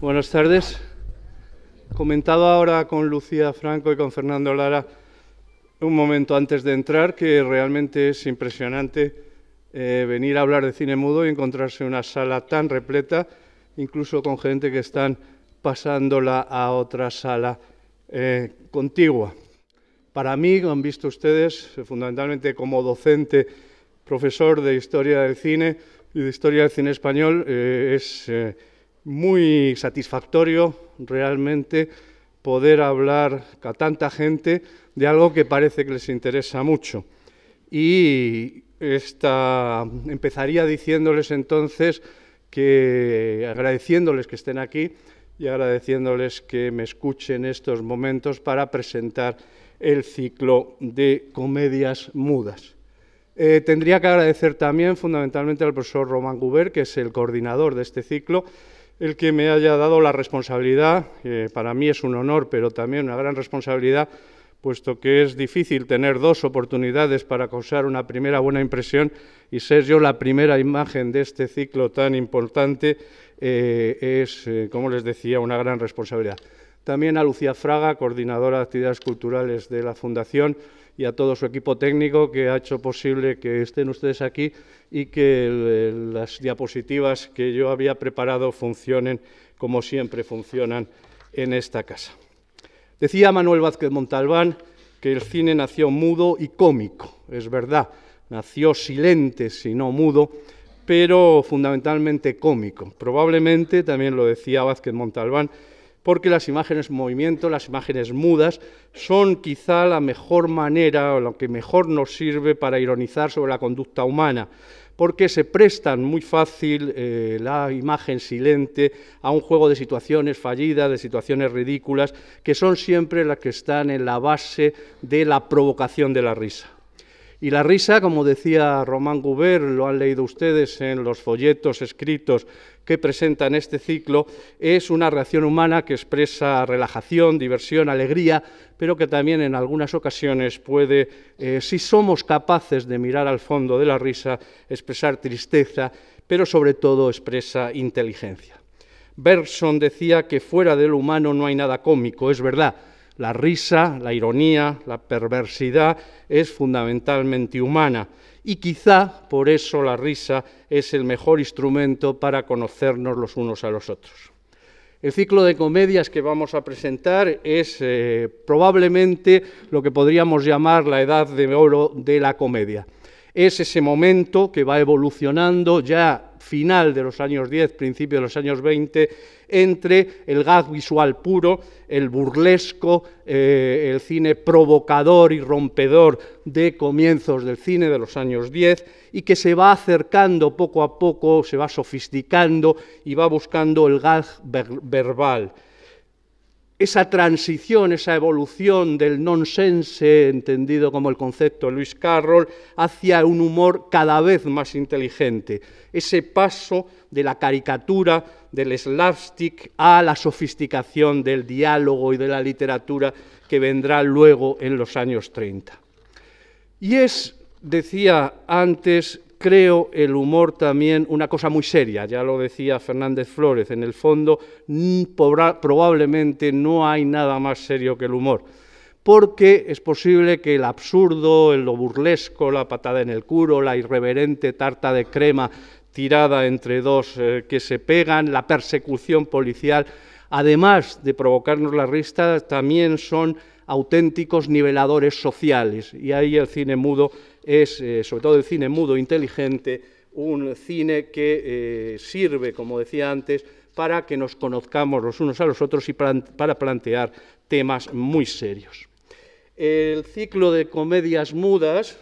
Buenas tardes. Comentaba ahora con Lucía Franco y con Fernando Lara un momento antes de entrar que realmente es impresionante eh, venir a hablar de cine mudo y encontrarse una sala tan repleta, incluso con gente que están pasándola a otra sala eh, contigua. Para mí, lo han visto ustedes, fundamentalmente como docente, profesor de Historia del Cine y de Historia del Cine Español, eh, es eh, muy satisfactorio realmente poder hablar a tanta gente de algo que parece que les interesa mucho. Y esta, empezaría diciéndoles entonces que, agradeciéndoles que estén aquí, y agradeciéndoles que me escuchen estos momentos para presentar el ciclo de comedias mudas. Eh, tendría que agradecer también fundamentalmente al profesor Román Guber, que es el coordinador de este ciclo, el que me haya dado la responsabilidad, eh, para mí es un honor, pero también una gran responsabilidad, puesto que es difícil tener dos oportunidades para causar una primera buena impresión y ser yo la primera imagen de este ciclo tan importante eh, es, eh, como les decía, una gran responsabilidad. También a Lucía Fraga, coordinadora de actividades culturales de la Fundación, y a todo su equipo técnico que ha hecho posible que estén ustedes aquí y que las diapositivas que yo había preparado funcionen como siempre funcionan en esta casa. Decía Manuel Vázquez Montalbán que el cine nació mudo y cómico, es verdad, nació silente, si no mudo, pero fundamentalmente cómico. Probablemente, también lo decía Vázquez Montalbán, porque las imágenes movimiento, las imágenes mudas, son quizá la mejor manera o lo que mejor nos sirve para ironizar sobre la conducta humana porque se prestan muy fácil eh, la imagen silente a un juego de situaciones fallidas, de situaciones ridículas, que son siempre las que están en la base de la provocación de la risa. Y la risa, como decía Román Goubert, lo han leído ustedes en los folletos escritos que presenta en este ciclo es una reacción humana que expresa relajación, diversión, alegría, pero que también en algunas ocasiones puede, eh, si somos capaces de mirar al fondo de la risa, expresar tristeza, pero sobre todo expresa inteligencia. Bergson decía que fuera del humano no hay nada cómico, es verdad. La risa, la ironía, la perversidad es fundamentalmente humana y quizá por eso la risa es el mejor instrumento para conocernos los unos a los otros. El ciclo de comedias que vamos a presentar es eh, probablemente lo que podríamos llamar la edad de oro de la comedia. Es ese momento que va evolucionando ya final de los años 10, principio de los años 20, entre el gag visual puro, el burlesco, eh, el cine provocador y rompedor de comienzos del cine de los años 10 y que se va acercando poco a poco, se va sofisticando y va buscando el gag verbal esa transición, esa evolución del nonsense, entendido como el concepto de Luis Carroll, hacia un humor cada vez más inteligente. Ese paso de la caricatura, del slapstick, a la sofisticación del diálogo y de la literatura que vendrá luego en los años 30. Y es, decía antes, creo el humor también una cosa muy seria, ya lo decía Fernández Flores, en el fondo mm, probablemente no hay nada más serio que el humor, porque es posible que el absurdo, lo burlesco, la patada en el culo, la irreverente tarta de crema tirada entre dos eh, que se pegan, la persecución policial, además de provocarnos la risa, también son auténticos niveladores sociales y ahí el cine mudo es, eh, sobre todo el cine mudo inteligente, un cine que eh, sirve, como decía antes, para que nos conozcamos los unos a los otros y para, plantear temas muy serios. El ciclo de comedias mudas,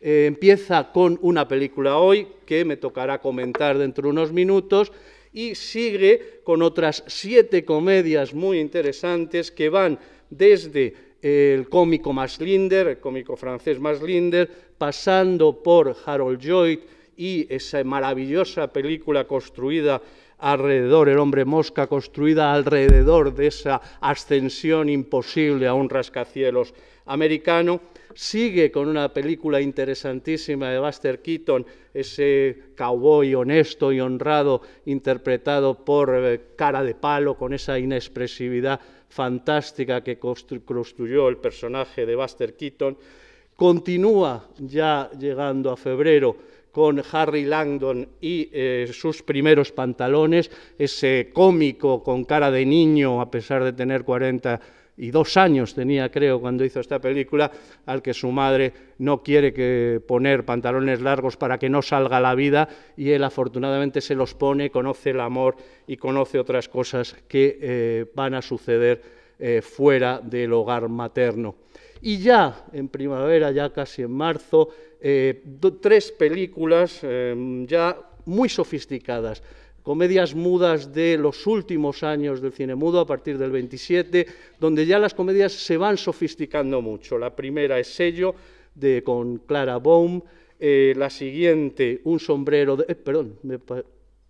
eh, empieza con una película hoy que me tocará comentar dentro de unos minutos y sigue con otras siete comedias muy interesantes que van desde el cómico linder, el cómico francés linder, pasando por Harold Lloyd y esa maravillosa película construida alrededor, el hombre mosca construida alrededor de esa ascensión imposible a un rascacielos americano. Sigue con una película interesantísima de Buster Keaton, ese cowboy honesto y honrado interpretado por eh, cara de palo con esa inexpresividad fantástica que construyó el personaje de Buster Keaton, continúa ya llegando a febrero con Harry Langdon y eh, sus primeros pantalones, ese cómico con cara de niño a pesar de tener 40 y dos años tenía, creo, cuando hizo esta película, al que su madre no quiere que poner pantalones largos para que no salga la vida y él afortunadamente se los pone, conoce el amor y conoce otras cosas que eh, van a suceder eh, fuera del hogar materno. Y ya en primavera, ya casi en marzo, eh, tres películas em, ya muy sofisticadas comedias mudas de los últimos años del cine mudo, a partir del 27, donde ya las comedias se van sofisticando mucho. La primera es Sello, de, con Clara Bohm, eh, la siguiente, un sombrero de, eh, perdón,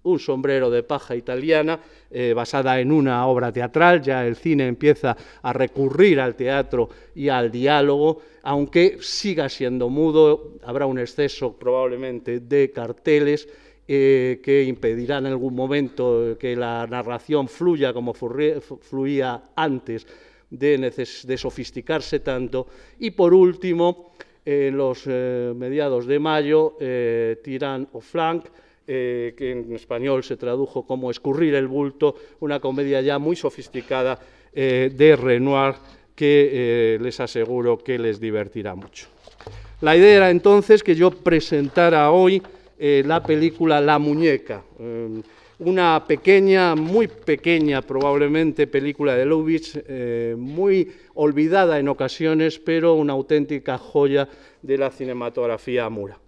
un sombrero de paja italiana, eh, basada en una obra teatral. Ya el cine empieza a recurrir al teatro y al diálogo, aunque siga siendo mudo, habrá un exceso probablemente de carteles. Eh, que impedirá en algún momento que la narración fluya como fluía antes de, sofisticarse tanto. Y por último, en los eh, mediados de mayo, eh, Tirán o Frank, que en español se tradujo como Escurrir el bulto, una comedia ya muy sofisticada de Renoir que les aseguro que les divertirá mucho. La idea era entonces que yo presentara hoy eh, la película La Muñeca, eh, una pequeña, muy pequeña probablemente película de Lubitsch, eh, muy olvidada en ocasiones, pero una auténtica joya de la cinematografía mura.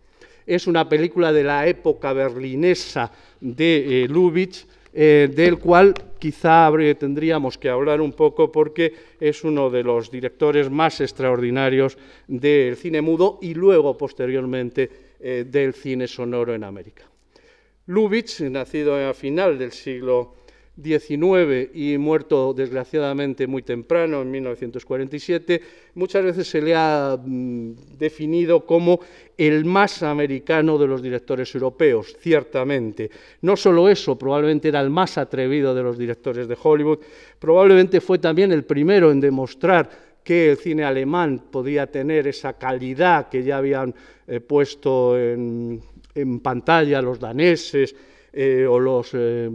Es una película de la época berlinesa de Lubitsch, del cual quizá tendríamos que hablar un poco porque es uno de los directores más extraordinarios del cine mudo y luego posteriormente eh, del cine sonoro en América. Lubitsch, nacido a final del siglo XIX y muerto desgraciadamente muy temprano, en 1947, muchas veces se le ha mm, definido como el más americano de los directores europeos, ciertamente. No solo eso, probablemente era el más atrevido de los directores de Hollywood, probablemente fue también el primero en demostrar que el cine alemán podía tener esa calidad que ya habían eh, puesto en, pantalla los daneses eh, o los eh,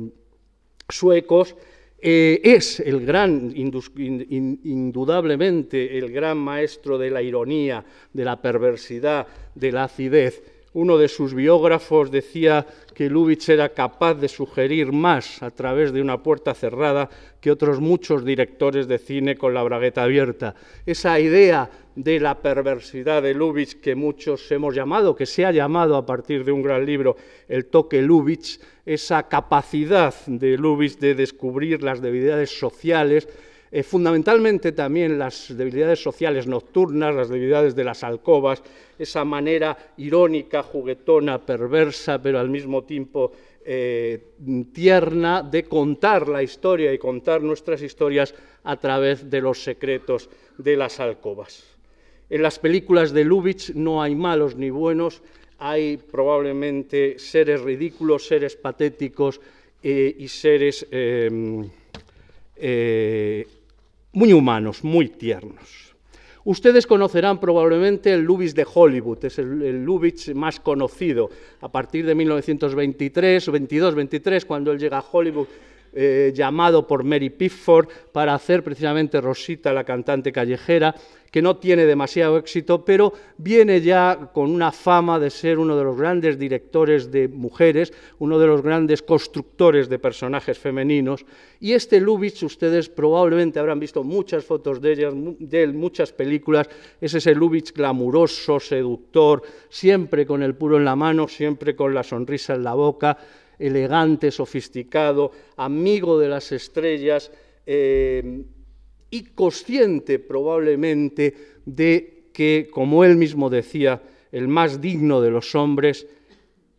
suecos, es el gran, indudablemente, el gran maestro de la ironía, de la perversidad, de la acidez. Uno de sus biógrafos decía que Lubitsch era capaz de sugerir más a través de una puerta cerrada que otros muchos directores de cine con la bragueta abierta. Esa idea de la perversidad de Lubitsch que muchos hemos llamado, que se ha llamado a partir de un gran libro, el toque Lubitsch, esa capacidad de Lubitsch de descubrir las debilidades sociales, eh, fundamentalmente también las debilidades sociales nocturnas, las debilidades de las alcobas, esa manera irónica, juguetona, perversa, pero al mismo tiempo eh, tierna de contar la historia y contar nuestras historias a través de los secretos de las alcobas. En las películas de Lubitsch no hay malos ni buenos, hay probablemente seres ridículos, seres patéticos eh, y seres... Em, muy humanos, muy tiernos. Ustedes conocerán probablemente el Lubitsch de Hollywood, es el, Lubitsch más conocido. A partir de 1923, 22, 23, cuando él llega a Hollywood, eh, llamado por Mary Pifford para hacer precisamente Rosita, la cantante callejera, que no tiene demasiado éxito, pero viene ya con una fama de ser uno de los grandes directores de mujeres, uno de los grandes constructores de personajes femeninos. Y este Lubitsch, ustedes probablemente habrán visto muchas fotos de, ellas, de él, muchas películas, es el Lubitsch glamuroso, seductor, siempre con el puro en la mano, siempre con la sonrisa en la boca elegante, sofisticado, amigo de las estrellas eh, y consciente probablemente de que, como él mismo decía, el más digno de los hombres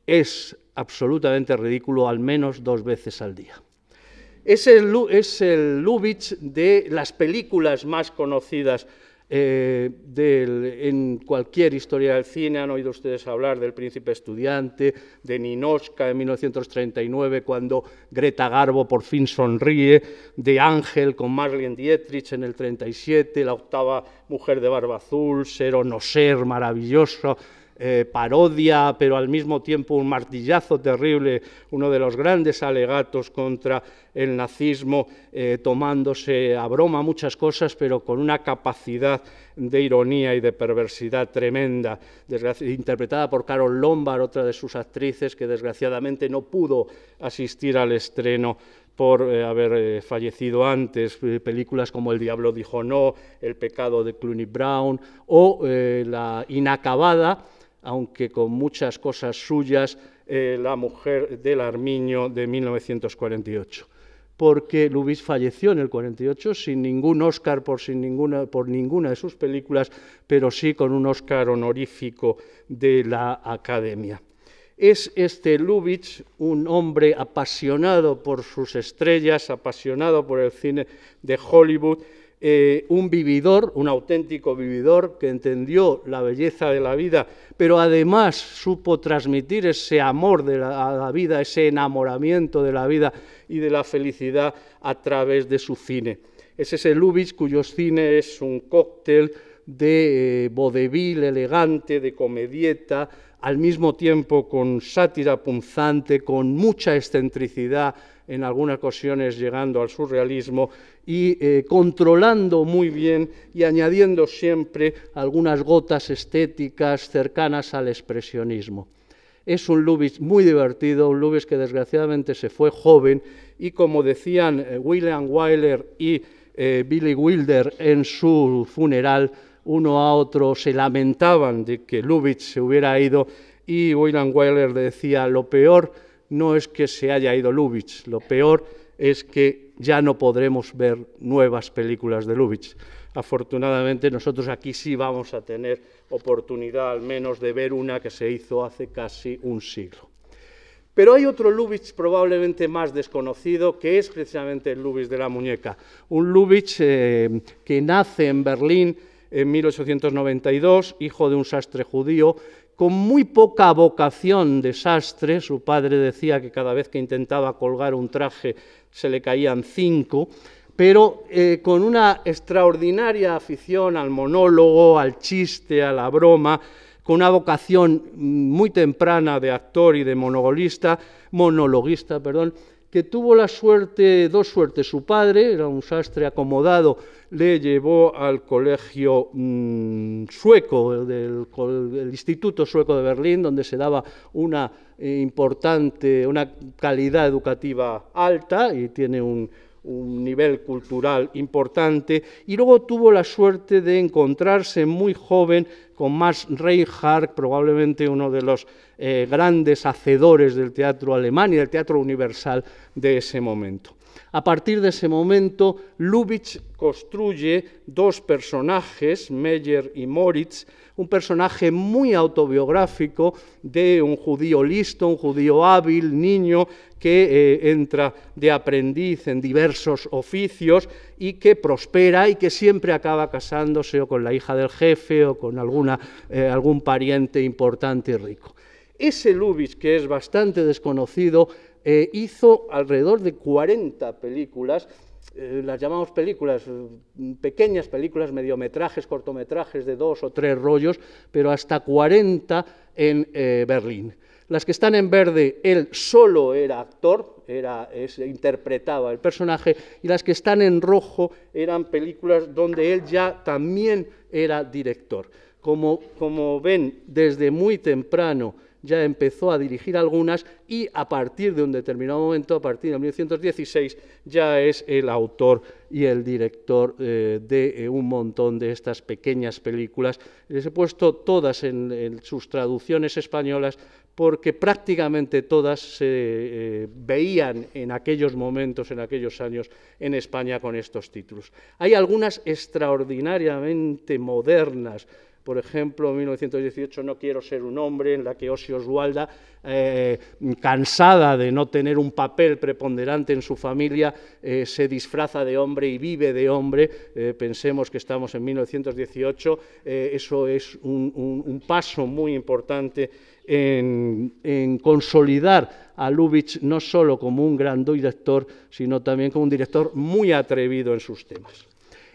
es absolutamente ridículo al menos dos veces al día. Es el, es el Lubitsch de las películas más conocidas eh, en cualquier historia del cine han oído ustedes hablar del príncipe estudiante, de Ninosca en 1939 cuando Greta Garbo por fin sonríe, de Ángel con Marlene Dietrich en el 37, la octava mujer de barba azul, ser o no ser, maravilloso, eh, parodia, pero al mismo tiempo un martillazo terrible, uno de los grandes alegatos contra el nazismo, eh, tomándose a broma muchas cosas, pero con una capacidad de ironía y de perversidad tremenda, interpretada por Carol Lombard, otra de sus actrices que desgraciadamente no pudo asistir al estreno por eh, haber fallecido antes, películas como El diablo dijo no, El pecado de Clooney Brown o La inacabada, aunque con muchas cosas suyas, eh, La mujer del Armiño de 1948. Porque Lubitsch falleció en el 48 sin ningún Oscar por, ninguna, por ninguna de sus películas, pero sí con un Oscar honorífico de la Academia. Es este Lubitsch un hombre apasionado por sus estrellas, apasionado por el cine de Hollywood, eh, un vividor, un auténtico vividor que entendió la belleza de la vida, pero además supo transmitir ese amor de la, vida, ese enamoramiento de la vida y de la felicidad a través de su cine. Es ese Lubitsch cuyo cine es un cóctel de eh, elegante, de comedieta, al mismo tiempo con sátira punzante, con mucha excentricidad en algunas ocasiones llegando al surrealismo y eh, controlando muy bien y añadiendo siempre algunas gotas estéticas cercanas al expresionismo. Es un Lubitsch muy divertido, un Lubitsch que desgraciadamente se fue joven y como decían eh, William Wyler y eh, Billy Wilder en su funeral, uno a otro se lamentaban de que Lubitsch se hubiera ido y William Wyler decía lo peor no es que se haya ido Lubitsch, lo peor es que ya no podremos ver nuevas películas de Lubitsch. Afortunadamente nosotros aquí sí vamos a tener oportunidad al menos de ver una que se hizo hace casi un siglo. Pero hay otro Lubitsch probablemente más desconocido, que es precisamente el Lubitsch de la muñeca. Un Lubitsch eh, que nace en Berlín en 1892, hijo de un sastre judío, con muy poca vocación de sastre, su padre decía que cada vez que intentaba colgar un traje se le caían cinco, pero eh, con una extraordinaria afición al monólogo, al chiste, a la broma, con una vocación mm, muy temprana de actor y de monologuista, monologuista, perdón, que tuvo la suerte, dos suertes, su padre era un sastre acomodado, le llevó al colegio mm, sueco, del, el Instituto Sueco de Berlín, donde se daba una importante, una calidad educativa alta y tiene un, un nivel cultural importante, y luego tuvo la suerte de encontrarse muy joven con Max Reinhardt, probablemente uno de los eh, grandes hacedores del teatro alemán y del teatro universal de ese momento. A partir de ese momento, Lubitsch construye dos personajes, Meyer y Moritz, un personaje muy autobiográfico de un judío listo, un judío hábil, niño, que eh, entra de aprendiz en diversos oficios y que prospera y que siempre acaba casándose o con la hija del jefe o con alguna, eh, algún pariente importante y rico. Ese Lubis, que es bastante desconocido, eh, hizo alrededor de 40 películas eh, las llamamos películas, pequeñas películas, mediometrajes, cortometrajes de dos o tres rollos, pero hasta 40 en eh, Berlín. Las que están en verde, él solo era actor, era, interpretaba el personaje, y las que están en rojo eran películas donde él ya también era director. como ven, desde muy temprano ya empezó a dirigir algunas y a partir de un determinado momento, a partir de 1916, ya es el autor y el director eh, de eh, un montón de estas pequeñas películas. Les he puesto todas en, sus traducciones españolas porque prácticamente todas se eh, veían en aquellos momentos, en aquellos años, en España con estos títulos. Hay algunas extraordinariamente modernas por ejemplo, en 1918 No quiero ser un hombre, en la que Osio Oswalda, eh, cansada de no tener un papel preponderante en su familia, eh, se disfraza de hombre y vive de hombre. Eh, pensemos que estamos en 1918, eso es un, paso muy importante en, en consolidar a Lubitsch no solo como un gran director, sino también como un director muy atrevido en sus temas.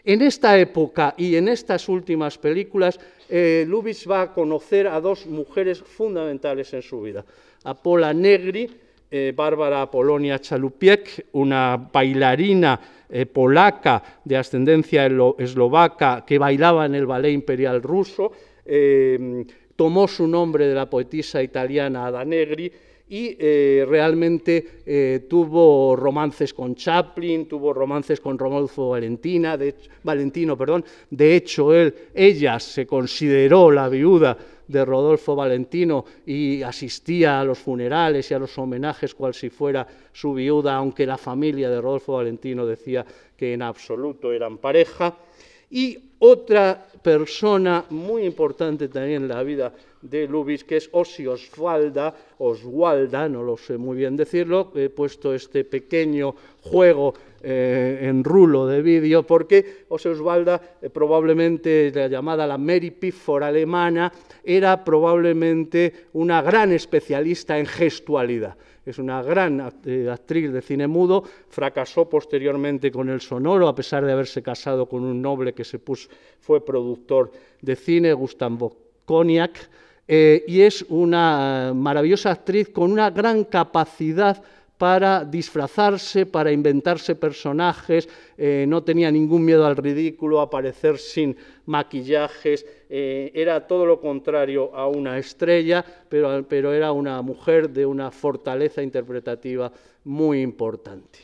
En esta época y en estas últimas películas eh, Lubitsch va a conocer a dos mujeres fundamentales en su vida. A Pola Negri, eh, Bárbara Polonia Chalupiek, una bailarina eh, polaca de ascendencia eslovaca que bailaba en el Ballet Imperial Ruso, eh, tomó su nombre de la poetisa italiana Ada Negri y eh, realmente eh, tuvo romances con Chaplin, tuvo romances con Rodolfo Valentina, de, Valentino. Perdón. De hecho, él, ella se consideró la viuda de Rodolfo Valentino y asistía a los funerales y a los homenajes cual si fuera su viuda, aunque la familia de Rodolfo Valentino decía que en absoluto eran pareja. Y otra persona muy importante también en la vida de Lubis, que es Ossi Oswalda, Oswalda, no lo sé muy bien decirlo, he puesto este pequeño juego eh, en rulo de vídeo, porque Ossi Oswalda, eh, probablemente la llamada la Mary Pifford alemana, era probablemente una gran especialista en gestualidad es una gran eh, actriz de cine mudo, fracasó posteriormente con el sonoro, a pesar de haberse casado con un noble que se fue productor de cine, Gustavo Koniak eh, y es una eh, maravillosa actriz con una gran capacidad para disfrazarse, para inventarse personajes, eh, no tenía ningún miedo al ridículo, aparecer sin maquillajes, eh, era todo lo contrario a una estrella, pero, era una mujer de una fortaleza interpretativa muy importante.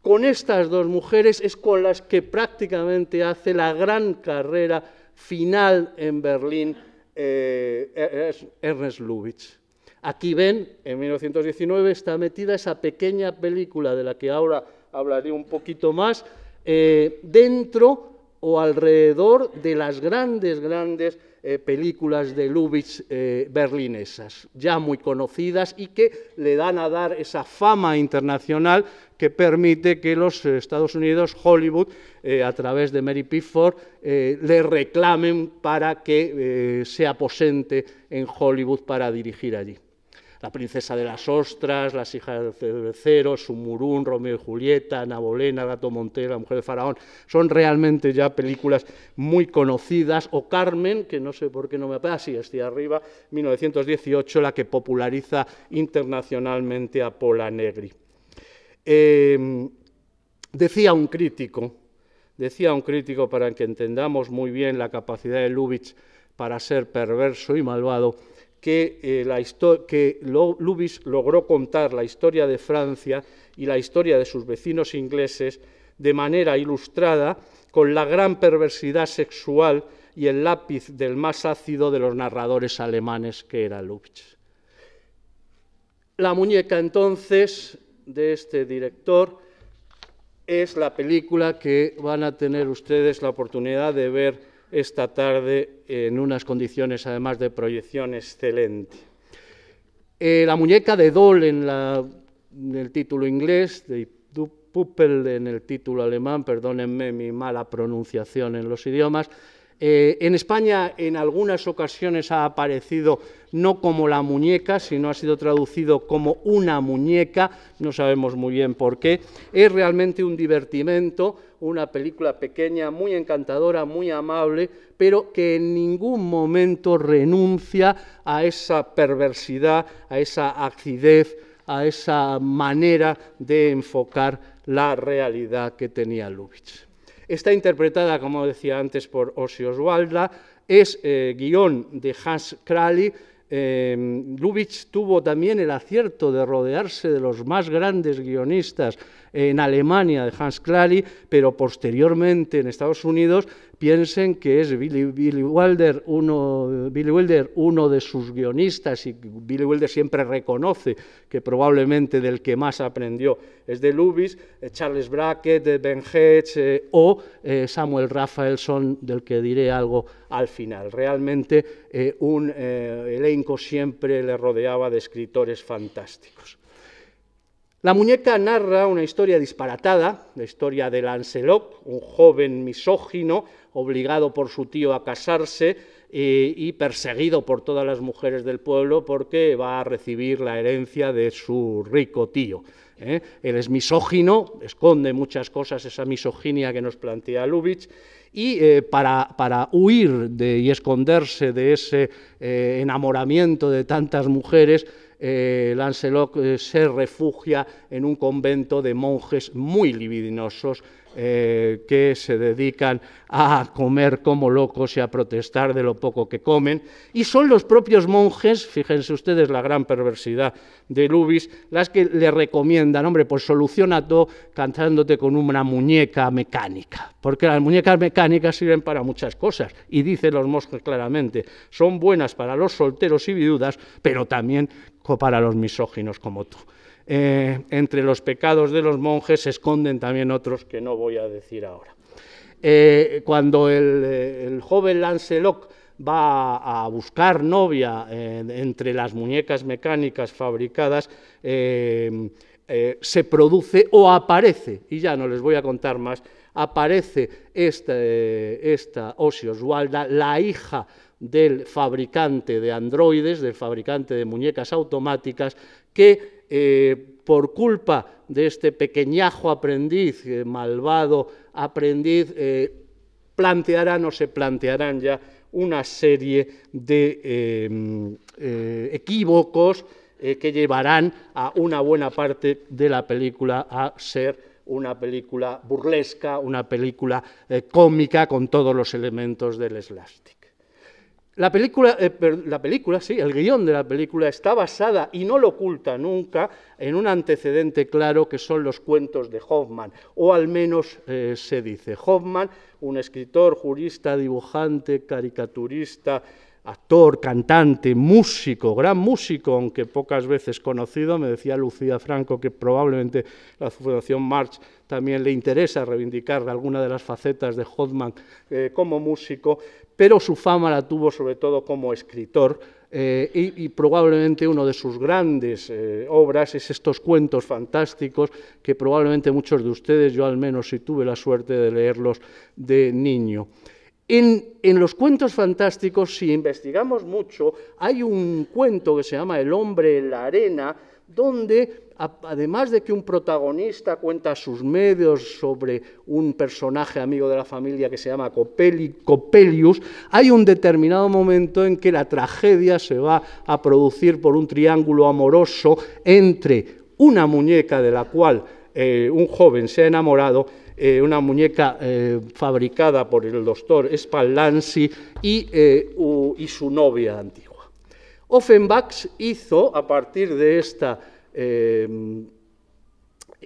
Con estas dos mujeres es con las que prácticamente hace la gran carrera final en Berlín eh, Ernest Lubitsch. Aquí ven, en 1919 está metida esa pequeña película de la que ahora hablaré un poquito más, eh, dentro o alrededor de las grandes, grandes eh, películas de Lubitsch eh, berlinesas, ya muy conocidas y que le dan a dar esa fama internacional que permite que los Estados Unidos, Hollywood, a través de Mary Pickford, le reclamen para que se aposente en Hollywood para dirigir allí. La princesa de las ostras, las hijas de cervecero, Sumurún, Romeo y Julieta, Ana Bolena, Gato Montero, La mujer de Faraón, son realmente ya películas muy conocidas, o Carmen, que no sé por qué no me Ah, sí, estoy arriba, 1918, la que populariza internacionalmente a Pola Negri. Eh, decía un crítico, decía un crítico para que entendamos muy bien la capacidad de Lubitsch para ser perverso y malvado, que, eh, Lubitsch logró contar la historia de Francia y la historia de sus vecinos ingleses de manera ilustrada con la gran perversidad sexual y el lápiz del más ácido de los narradores alemanes que era Lubitsch. La muñeca entonces de este director es la película que van a tener ustedes la oportunidad de ver esta tarde en unas condiciones además de proyección excelente. Eh, la muñeca de Doll en, el título inglés, de Puppel en el título alemán, perdónenme mi mala pronunciación en los idiomas, eh, en España en algunas ocasiones ha aparecido no como la muñeca, sino ha sido traducido como una muñeca, no sabemos muy bien por qué. Es realmente un divertimento, una película pequeña, muy encantadora, muy amable, pero que en ningún momento renuncia a esa perversidad, a esa acidez, a esa manera de enfocar la realidad que tenía Lubitsch. Está interpretada, como decía antes, por Ossi Oswalda, es eh, guión de Hans Krali. Eh, Lubitsch tuvo también el acierto de rodearse de los más grandes guionistas en Alemania de Hans Clary, pero posteriormente en Estados Unidos, piensen que es Billy, Wilder, uno, Billy Wilder uno de sus guionistas, y Billy Wilder siempre reconoce que probablemente del que más aprendió es de Lubis, eh, Charles Brackett, eh, Ben Hedge eh, o Samuel Raphaelson, del que diré algo al final. Realmente un elenco siempre le rodeaba de escritores fantásticos. La muñeca narra una historia disparatada, la historia de Lancelot, un joven misógino obligado por su tío a casarse eh, y perseguido por todas las mujeres del pueblo porque va a recibir la herencia de su rico tío. ¿eh? Él es misógino, esconde muchas cosas, esa misoginia que nos plantea Lubitsch, y eh, para, huir y esconderse de ese enamoramiento de tantas mujeres, eh, Lancelot eh, se refugia en un convento de monjes muy libidinosos eh, que se dedican a comer como locos y a protestar de lo poco que comen. Y son los propios monjes, fíjense ustedes la gran perversidad de Lubis, las que le recomiendan, hombre, pues soluciona todo cantándote con una muñeca mecánica, porque las muñecas mecánicas sirven para muchas cosas, y dicen los monjes claramente, son buenas para los solteros y viudas, pero también para los misóginos como tú. Eh, entre los pecados de los monjes se esconden también otros que no voy a decir ahora. Eh, cuando eh, el, joven Lancelot va a buscar novia entre las muñecas mecánicas fabricadas, se produce o aparece, y ya no les voy a contar más, aparece esta, esta Walda, la hija del fabricante de androides, del fabricante de muñecas automáticas, que eh, por culpa de este pequeñajo aprendiz, eh, malvado aprendiz, eh, plantearán o se plantearán ya una serie de em, equívocos que llevarán a una buena parte de la película a ser una película burlesca, una película cómica con todos los elementos del slastic. La película, eh, la película, sí, el guión de la película está basada, y no lo oculta nunca, en un antecedente claro que son los cuentos de Hoffman, o al menos eh, se dice. Hoffman, un escritor, jurista, dibujante, caricaturista, actor, cantante, músico, gran músico, aunque pocas veces conocido, me decía Lucía Franco que probablemente la Fundación March también le interesa reivindicar alguna de las facetas de Hoffman eh, como músico, pero su fama la tuvo sobre todo como escritor eh, y, probablemente una de sus grandes eh, obras es estos cuentos fantásticos que probablemente muchos de ustedes, yo al menos si tuve la suerte de leerlos de niño. En, en, los cuentos fantásticos, si investigamos mucho, hay un cuento que se llama El hombre en la arena, donde además de que un protagonista cuenta sus medios sobre un personaje amigo de la familia que se llama Copelius, hay un determinado momento en que la tragedia se va a producir por un triángulo amoroso entre una muñeca de la cual eh, un joven se ha enamorado, eh, una muñeca eh, fabricada por el doctor Spallanzi y, y su novia antigua. Offenbach hizo, a partir de esta Em,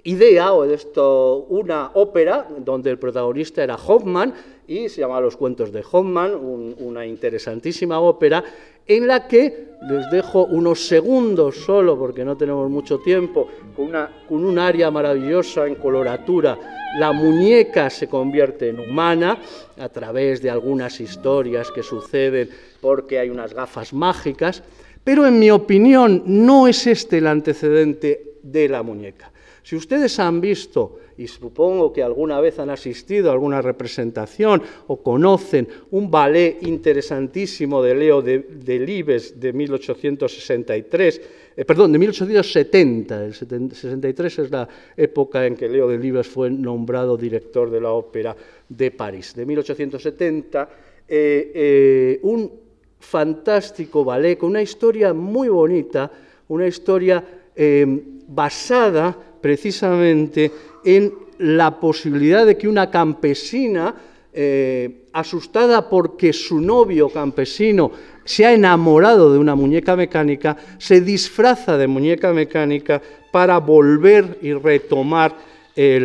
idea o de esto, una ópera donde el protagonista era Hoffman y se llama Los cuentos de Hoffman, una interesantísima ópera en la que les dejo unos segundos solo porque no tenemos mucho tiempo, con, con un área maravillosa en coloratura. La muñeca se convierte en humana a través de algunas historias que suceden porque hay unas gafas mágicas. Pero en mi opinión no es este el antecedente de la muñeca. Si ustedes han visto, y supongo que alguna vez han asistido a alguna representación o conocen un ballet interesantísimo de Leo de, de Libes de 1863, eh, perdón, de 1870, el 63 es la época en que Leo de Libes fue nombrado director de la Ópera de París, de 1870, eh, eh, un fantástico ballet con una historia muy bonita, una historia eh, basada precisamente en la posibilidad de que una campesina, eh, asustada porque su novio campesino se ha enamorado de una muñeca mecánica, se disfraza de muñeca mecánica para volver y retomar eh,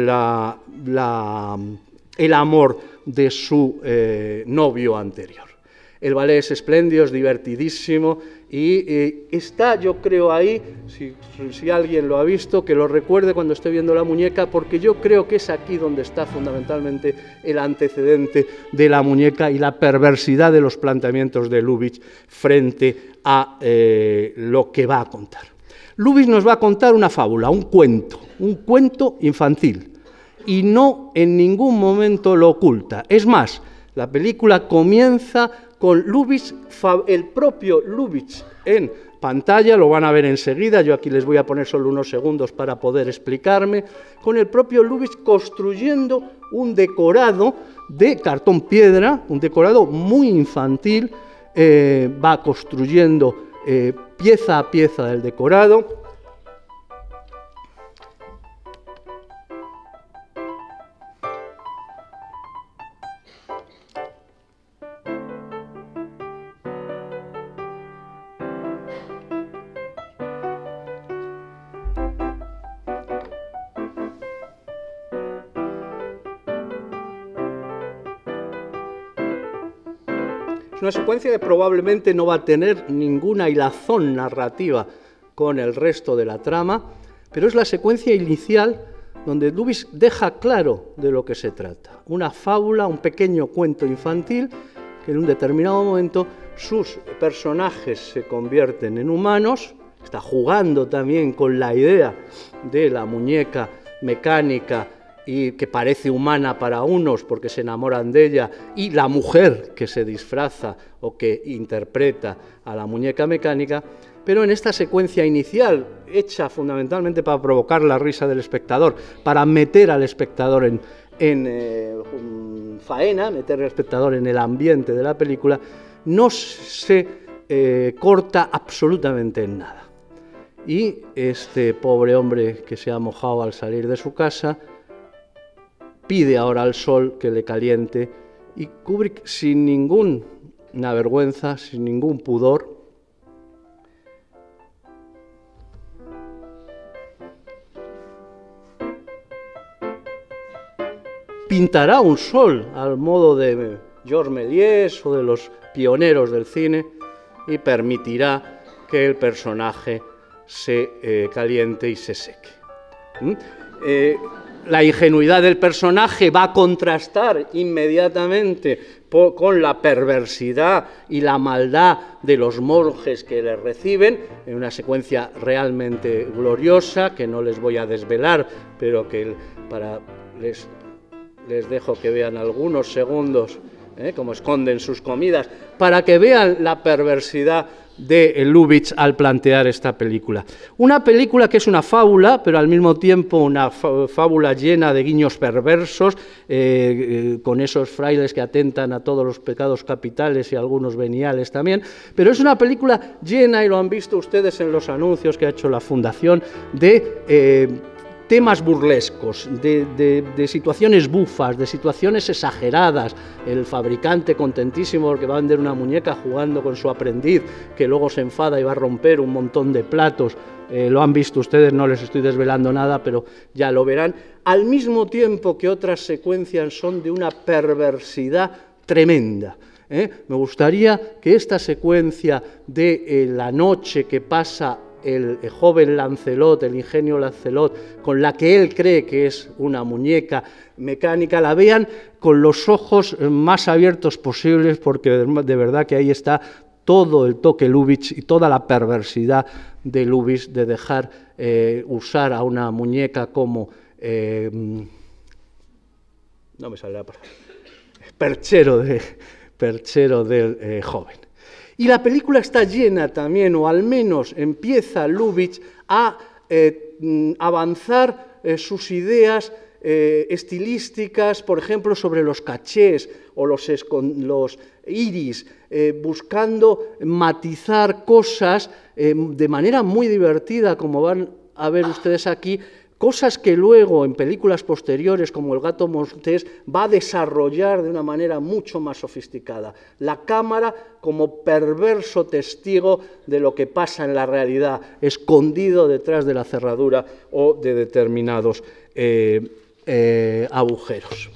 el amor de su novio anterior. El ballet es espléndido, es divertidísimo y eh, está, yo creo, ahí, si, alguien lo ha visto, que lo recuerde cuando esté viendo la muñeca, porque yo creo que es aquí donde está fundamentalmente el antecedente de la muñeca y la perversidad de los planteamientos de Lubitsch frente a eh, lo que va a contar. Lubitsch nos va a contar una fábula, un cuento, un cuento infantil, y no en ningún momento lo oculta. Es más, la película comienza con Lubitsch, el propio Lubitsch en pantalla, lo van a ver enseguida, yo aquí les voy a poner solo unos segundos para poder explicarme, con el propio Lubitsch construyendo un decorado de cartón piedra, un decorado muy infantil, eh, va construyendo eh, pieza a pieza del decorado, secuencia que probablemente no va a tener ninguna hilazón narrativa con el resto de la trama, pero es la secuencia inicial donde Dubis deja claro de lo que se trata. Una fábula, un pequeño cuento infantil que en un determinado momento sus personajes se convierten en humanos, está jugando también con la idea de la muñeca mecánica y que parece humana para unos porque se enamoran de ella, y la mujer que se disfraza o que interpreta a la muñeca mecánica, pero en esta secuencia inicial, hecha fundamentalmente para provocar la risa del espectador, para meter al espectador en, eh, faena, meter al espectador en el ambiente de la película, no se eh, corta absolutamente en nada. Y este pobre hombre que se ha mojado al salir de su casa, pide ahora al sol que le caliente y Kubrick sin ninguna vergüenza, sin ningún pudor, pintará un sol al modo de Georges Méliès o de los pioneros del cine y permitirá que el personaje se eh, caliente y se seque. ¿Mm? Eh, la ingenuidad del personaje va a contrastar inmediatamente con la perversidad y la maldad de los monjes que le reciben, en una secuencia realmente gloriosa que no les voy a desvelar, pero que para les, dejo que vean algunos segundos. ¿eh? cómo como esconden sus comidas, para que vean la perversidad de Lubitsch al plantear esta película. Una película que es una fábula, pero al mismo tiempo una fábula llena de guiños perversos, eh, eh, con esos frailes que atentan a todos los pecados capitales y algunos veniales también, pero es una película llena, y lo han visto ustedes en los anuncios que ha hecho la Fundación, de... Eh, temas burlescos, de, situaciones bufas, de situaciones exageradas, el fabricante contentísimo porque va a vender una muñeca jugando con su aprendiz, que luego se enfada y va a romper un montón de platos, eh, lo han visto ustedes, no les estoy desvelando nada, pero ya lo verán, al mismo tiempo que otras secuencias son de una perversidad tremenda. ¿eh? Me gustaría que esta secuencia de eh, la noche que pasa el, joven Lancelot, el ingenio Lancelot, con la que él cree que es una muñeca mecánica, la vean con los ojos más abiertos posibles, porque de verdad que ahí está todo el toque Lubitsch y toda la perversidad de Lubitsch de dejar eh, usar a una muñeca como... Eh, no me sale Perchero, del eh, joven. Y la película está llena también, o al menos empieza Lubitsch a eh, mm, avanzar eh, sus ideas eh, estilísticas, por ejemplo, sobre los cachés o los, los iris, buscando matizar cosas de manera muy divertida, como van a ver ustedes aquí, cosas que luego en películas posteriores como El gato montés va a desarrollar de una manera mucho más sofisticada. La cámara como perverso testigo de lo que pasa en la realidad, escondido detrás de la cerradura o de determinados eh, eh, agujeros.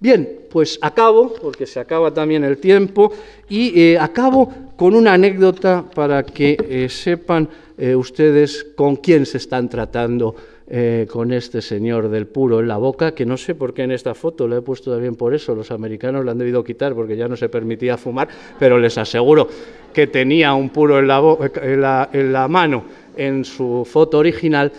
Bien, pues acabo, porque se acaba también el tiempo, y eh, acabo con una anécdota para que sepan ustedes con quién se están tratando eh, con este señor del puro en la boca, que no sé por qué en esta foto, lo he puesto también por eso, los americanos lo han debido quitar porque ya no se permitía fumar, pero les aseguro que tenía un puro en la, mano en su foto original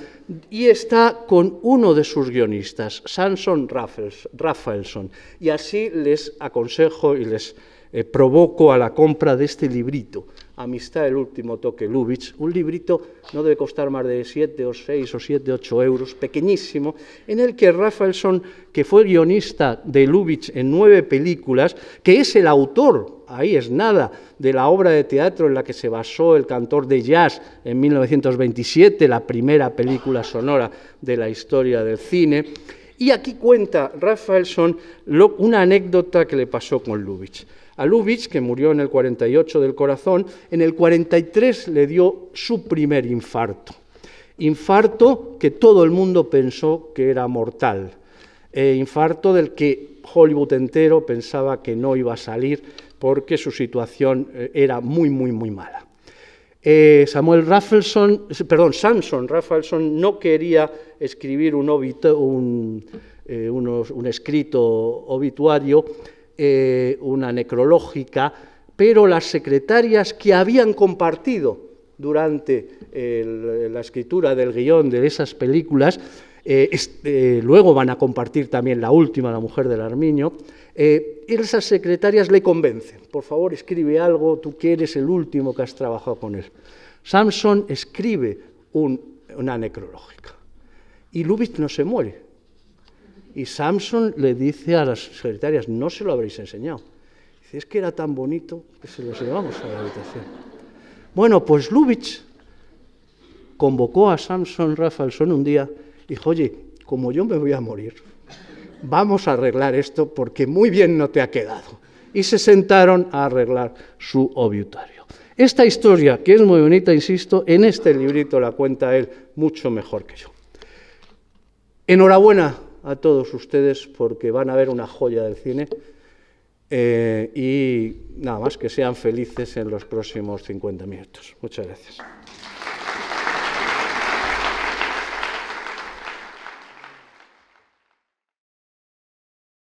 y está con uno de sus guionistas, Samson Rafaelson Y así les aconsejo y les eh, provoco a la compra de este librito Amistad, el último toque, Lubitsch. Un librito no debe costar más de 7 o 6 o 7, 8 euros, pequeñísimo, en el que Rafaelson, que fue guionista de Lubitsch en nueve películas, que es el autor, ahí es nada, de la obra de teatro en la que se basó el cantor de jazz en 1927, la primera película sonora de la historia del cine. Y aquí cuenta Rafaelson una anécdota que le pasó con Lubitsch. A Lubitsch, que murió en el 48 del corazón, en el 43 le dio su primer infarto. Infarto que todo el mundo pensó que era mortal. E infarto del que Hollywood entero pensaba que no iba a salir porque su situación eh, era muy, muy, muy mala. Eh, Samuel Raffleson, eh, perdón, Samson Raffleson no quería escribir un, un, un escrito obituario eh, una necrológica, pero las secretarias que habían compartido durante la escritura del guión de esas películas, eh, eh, luego van a compartir también la última, La mujer del armiño, y esas secretarias le convencen, por favor escribe algo, tú que eres el último que has trabajado con él. Samson escribe una necrológica y Lubitsch no se muere, y Samson le dice a las secretarias, no se lo habréis enseñado. Dice, es que era tan bonito que se lo llevamos a la habitación. Bueno, pues Lubitsch convocó a Samson Rafaelson un día y dijo, oye, como yo me voy a morir, vamos a arreglar esto porque muy bien no te ha quedado. Y se sentaron a arreglar su obituario. Esta historia, que es muy bonita, insisto, en este librito la cuenta él mucho mejor que yo. Enhorabuena a todos ustedes porque van a ver una joya del cine eh, y nada más que sean felices en los próximos 50 minutos. Muchas gracias.